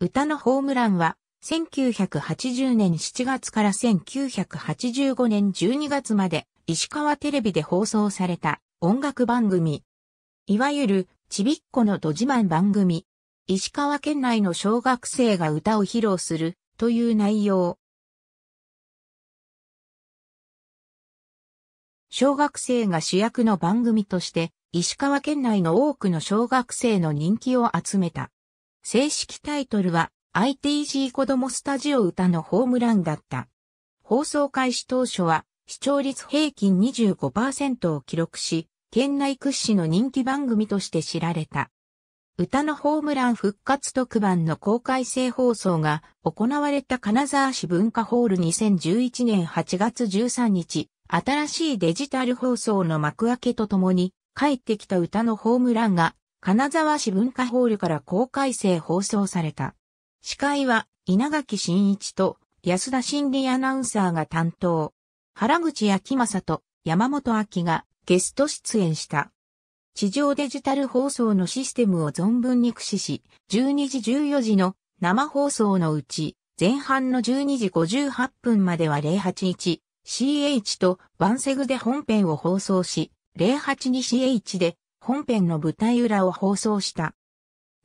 歌のホームランは、1980年7月から1985年12月まで、石川テレビで放送された音楽番組。いわゆる、ちびっこのど自慢番組。石川県内の小学生が歌を披露する、という内容。小学生が主役の番組として、石川県内の多くの小学生の人気を集めた。正式タイトルは i t g 子供スタジオ歌のホームランだった。放送開始当初は視聴率平均25%を記録し、県内屈指の人気番組として知られた。歌のホームラン復活特番の公開制放送が行われた金沢市文化ホール2011年8月13日、新しいデジタル放送の幕開けとともに、帰ってきた歌のホームランが金沢市文化ホールから公開生放送された。司会は稲垣真一と安田真理アナウンサーが担当。原口秋正と山本明がゲスト出演した。地上デジタル放送のシステムを存分に駆使し、12時14時の生放送のうち、前半の12時58分までは 081CH とワンセグで本編を放送し、082CH で本編の舞台裏を放送した。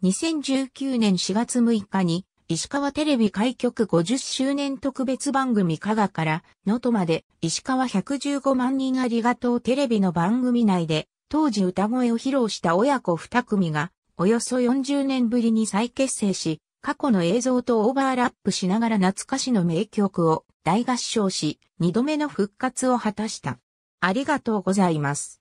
2019年4月6日に、石川テレビ開局50周年特別番組加賀から能登まで石川115万人ありがとうテレビの番組内で当時歌声を披露した親子2組がおよそ40年ぶりに再結成し過去の映像とオーバーラップしながら懐かしの名曲を大合唱し2度目の復活を果たした。ありがとうございます。